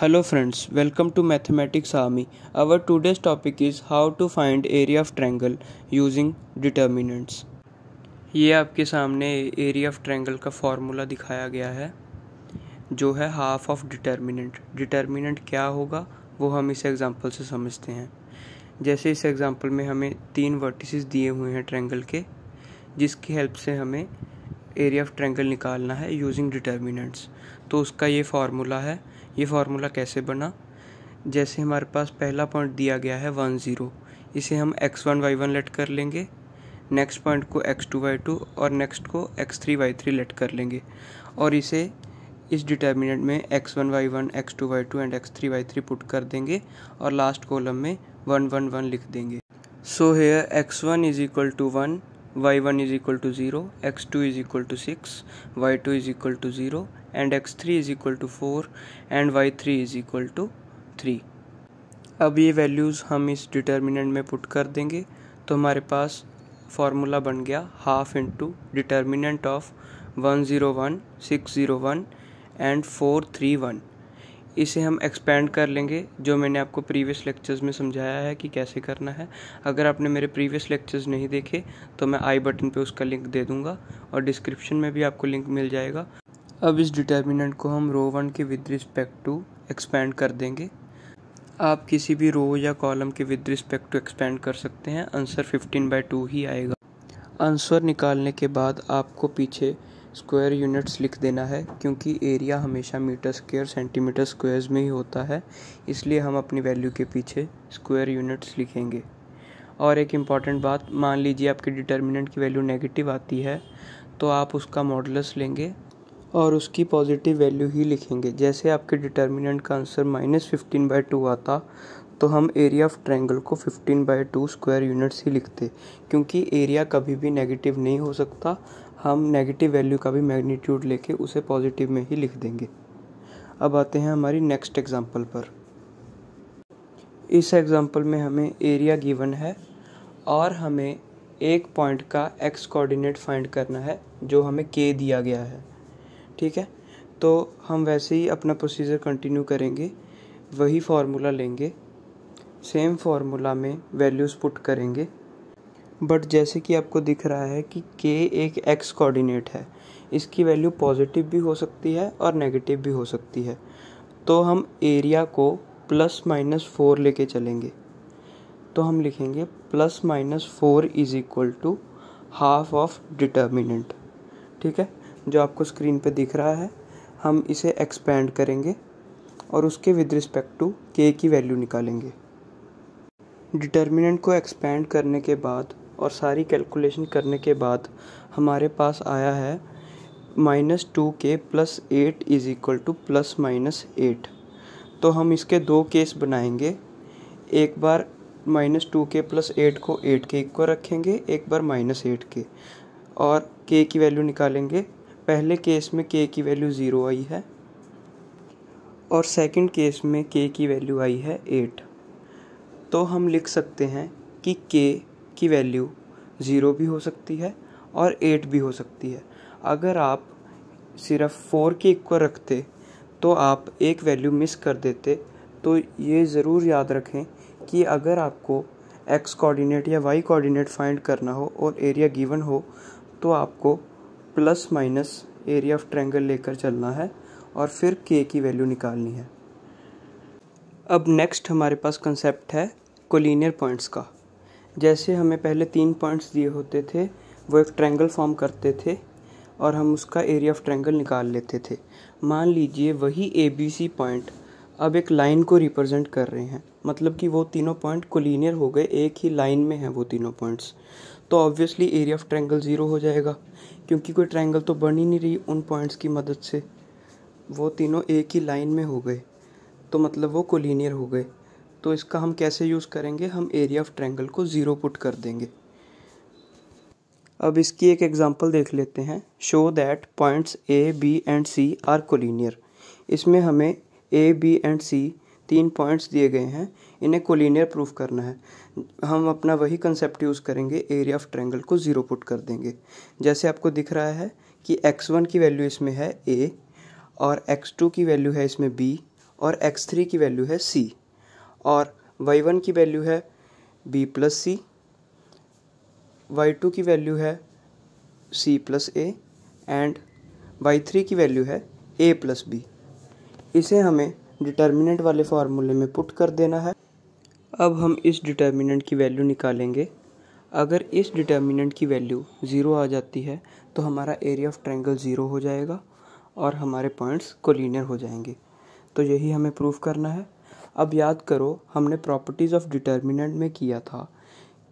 Hello friends welcome to mathematics army our today's topic is how to find area of triangle using determinants ये आपके सामने area of triangle का formula दिखाया गया है जो है हाफ ऑफ डिटर्मिनेंट डिटर्मिनेंट क्या होगा वो हम इस एग्जांपल से समझते हैं जैसे इस एग्जांपल में हमें तीन वर्टिसेस दिए हुए हैं ट्रैंगल के जिसकी हेल्प से हमें एरिया ऑफ ट्रेंगल निकालना है यूजिंग डिटर्मिनेंट्स तो उसका ये फार्मूला है ये फार्मूला कैसे बना जैसे हमारे पास पहला पॉइंट दिया गया है वन ज़ीरो इसे हम x one y one let कर लेंगे नेक्स्ट पॉइंट को एक्स टू वाई टू और नेक्स्ट को x three y three let कर लेंगे और इसे इस डिटर्मिनेंट में x one y one x two y two and x three y three put कर देंगे और लास्ट कॉलम में वन वन वन लिख देंगे so here x one is equal to one y one is equal to zero x two is equal to six y two is equal to zero and x three is equal to four and Y three is equal to three अब ये values हम इस determinant में put कर देंगे तो हमारे पास formula बन गया half into determinant of one zero one six zero one and four three one इसे हम एक्सपेंड कर लेंगे जो मैंने आपको प्रीवियस लेक्चर्स में समझाया है कि कैसे करना है अगर आपने मेरे प्रीवियस लेक्चर्स नहीं देखे तो मैं आई बटन पे उसका लिंक दे दूंगा और डिस्क्रिप्शन में भी आपको लिंक मिल जाएगा अब इस डिटर्मिनेंट को हम रो वन के विद रिस्पेक्ट टू एक्सपेंड कर देंगे आप किसी भी रो या कॉलम के विद रिस्पेक्ट टू एक्सपेंड कर सकते हैं आंसर 15 बाई टू ही आएगा आंसर निकालने के बाद आपको पीछे स्क्वायर यूनिट्स लिख देना है क्योंकि एरिया हमेशा मीटर स्क्वायर सेंटीमीटर स्क्वायर्स में ही होता है इसलिए हम अपनी वैल्यू के पीछे स्क्वायर यूनिट्स लिखेंगे और एक इम्पॉर्टेंट बात मान लीजिए आपके डिटर्मिनेंट की वैल्यू नेगेटिव आती है तो आप उसका मॉडलस लेंगे और उसकी पॉजिटिव वैल्यू ही लिखेंगे जैसे आपके डिटर्मिनेंट का answer minus fifteen by two आता तो हम एरिया ऑफ ट्रायंगल को 15 बाई टू स्क्वायर यूनिट्स ही लिखते क्योंकि एरिया कभी भी नेगेटिव नहीं हो सकता हम नेगेटिव वैल्यू का भी मैग्नीट्यूड लेके उसे पॉजिटिव में ही लिख देंगे अब आते हैं हमारी नेक्स्ट एग्जाम्पल पर इस एग्जाम्पल में हमें एरिया गिवन है और हमें एक पॉइंट का एक्स कोऑर्डिनेट फाइंड करना है जो हमें के दिया गया है ठीक है तो हम वैसे ही अपना प्रोसीजर कंटिन्यू करेंगे वही फार्मूला लेंगे सेम फार्मूला में वैल्यूज़ पुट करेंगे बट जैसे कि आपको दिख रहा है कि k एक एक्स कोऑर्डिनेट है इसकी वैल्यू पॉजिटिव भी हो सकती है और नेगेटिव भी हो सकती है तो हम एरिया को प्लस माइनस फोर लेके चलेंगे तो हम लिखेंगे plus minus four is equal to half of determinant ठीक है जो आपको स्क्रीन पे दिख रहा है हम इसे एक्सपेंड करेंगे और उसके विद रिस्पेक्ट टू के की वैल्यू निकालेंगे डिटर्मिनेंट को एक्सपेंड करने के बाद और सारी कैलकुलेशन करने के बाद हमारे पास आया है माइनस टू के plus eight is equal to plus minus eight तो हम इसके दो केस बनाएंगे एक बार माइनस टू के प्लस एट को एट के इक्वल रखेंगे एक बार माइनस एट के और के की वैल्यू निकालेंगे पहले केस में के की वैल्यू ज़ीरो आई है और सेकंड केस में के की वैल्यू आई है एट तो हम लिख सकते हैं कि के की वैल्यू ज़ीरो भी हो सकती है और एट भी हो सकती है अगर आप सिर्फ फोर के इक्वल रखते तो आप एक वैल्यू मिस कर देते तो ये ज़रूर याद रखें कि अगर आपको एक्स कोऑर्डिनेट या वाई कोऑर्डिनेट फाइंड करना हो और एरिया गिवन हो तो आपको plus minus area of triangle लेकर चलना है और फिर के की वैल्यू निकालनी है अब नेक्स्ट हमारे पास कंसेप्ट है कोलिनियर पॉइंट्स का जैसे हमें पहले तीन पॉइंट्स दिए होते थे वो एक ट्रेंगल फॉर्म करते थे और हम उसका एरिया ऑफ ट्रेंगल निकाल लेते थे मान लीजिए वही ए बी सी पॉइंट अब एक लाइन को रिप्रेजेंट कर रहे हैं मतलब कि वो तीनों पॉइंट कोलिनियर हो गए एक ही लाइन में है वो तीनों पॉइंट्स तो obviously area of triangle zero हो जाएगा क्योंकि कोई ट्रैंगल तो बन ही नहीं रही उन पॉइंट्स की मदद से वो तीनों एक ही लाइन में हो गए तो मतलब वो कोलिनियर हो गए तो इसका हम कैसे यूज़ करेंगे हम एरिया ऑफ ट्रैंगल को ज़ीरो पुट कर देंगे अब इसकी एक एग्जांपल देख लेते हैं show that points A B and C are collinear इसमें हमें ए बी एंड सी तीन पॉइंट्स दिए गए हैं इन्हें कोलिनियर प्रूफ करना है हम अपना वही कंसेप्ट यूज़ करेंगे एरिया ऑफ ट्रैंगल को ज़ीरो पुट कर देंगे जैसे आपको दिख रहा है कि एक्स वन की वैल्यू इसमें है ए और एक्स टू की वैल्यू है इसमें बी और एक्स थ्री की वैल्यू है सी और वाई वन की वैल्यू है B plus C Y two की वैल्यू है C plus A and Y three की वैल्यू है ए प्लस बी इसे हमें डिटर्मिनेंट वाले फार्मूले में पुट कर देना है अब हम इस डिटर्मिनेंट की वैल्यू निकालेंगे अगर इस डिटर्मिनेंट की वैल्यू ज़ीरो आ जाती है तो हमारा एरिया ऑफ ट्रैंगल ज़ीरो हो जाएगा और हमारे पॉइंट्स कोलिनियर हो जाएंगे तो यही हमें प्रूफ करना है अब याद करो हमने प्रॉपर्टीज़ ऑफ डिटर्मिनेंट में किया था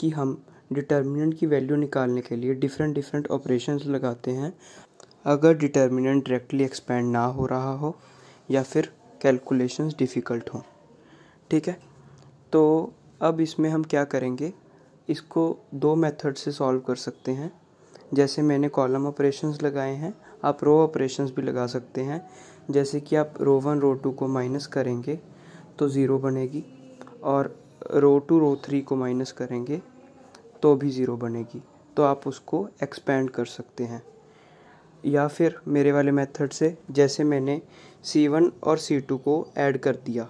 कि हम डिटर्मिनेंट की वैल्यू निकालने के लिए डिफरेंट डिफरेंट ऑपरेशंस लगाते हैं अगर डिटर्मिनेंट डायरेक्टली एक्सपेंड ना हो रहा हो या फिर कैलकुलेशंस डिफ़िकल्ट हों ठीक है तो अब इसमें हम क्या करेंगे इसको दो मेथड से सॉल्व कर सकते हैं जैसे मैंने कॉलम ऑपरेशंस लगाए हैं आप रो ऑपरेशंस भी लगा सकते हैं जैसे कि आप रो वन रो टू को माइनस करेंगे तो ज़ीरो बनेगी और रो टू रो थ्री को माइनस करेंगे तो भी ज़ीरो बनेगी तो आप उसको एक्सपेंड कर सकते हैं या फिर मेरे वाले मेथड से जैसे मैंने सी वन और सी टू को ऐड कर दिया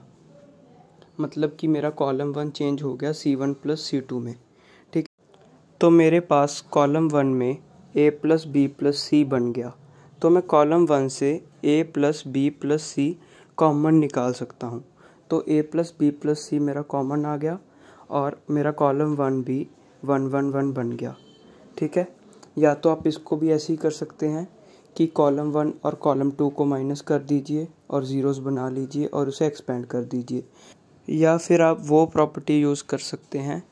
मतलब कि मेरा कॉलम वन चेंज हो गया C one plus C two में ठीक तो मेरे पास कॉलम वन में A plus B plus C बन गया तो मैं कॉलम वन से A plus B plus C common निकाल सकता हूँ तो A plus B plus C मेरा कॉमन आ गया और मेरा कॉलम वन भी वन वन वन बन गया ठीक है या तो आप इसको भी ऐसे ही कर सकते हैं कि कॉलम वन और कॉलम टू को माइनस कर दीजिए और ज़ीरोज़ बना लीजिए और उसे एक्सपेंड कर दीजिए या फिर आप वो प्रॉपर्टी यूज़ कर सकते हैं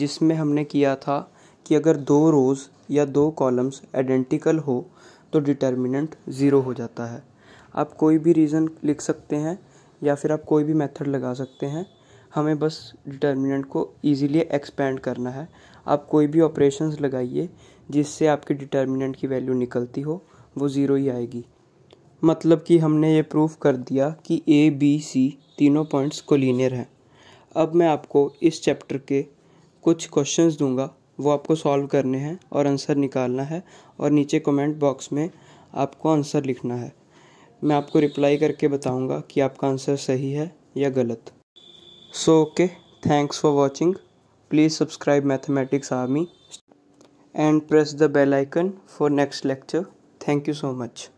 जिसमें हमने किया था कि अगर दो रोज़ या दो कॉलम्स आइडेंटिकल हो तो डिटर्मिनेंट ज़ीरो हो जाता है आप कोई भी रीज़न लिख सकते हैं या फिर आप कोई भी मेथड लगा सकते हैं हमें बस डिटर्मिनेंट को इजीली एक्सपेंड करना है आप कोई भी ऑपरेशंस लगाइए जिससे आपके डिटर्मिनेंट की वैल्यू निकलती हो वो ज़ीरो ही आएगी मतलब कि हमने ये प्रूफ कर दिया कि ए बी सी तीनों पॉइंट्स कोलिनियर हैं अब मैं आपको इस चैप्टर के कुछ क्वेश्चंस दूंगा वो आपको सॉल्व करने हैं और आंसर निकालना है और नीचे कमेंट बॉक्स में आपको आंसर लिखना है मैं आपको रिप्लाई करके बताऊंगा कि आपका आंसर सही है या गलत so okay thanks for watching please subscribe mathematics army and press the bell icon for next lecture Thank you so much.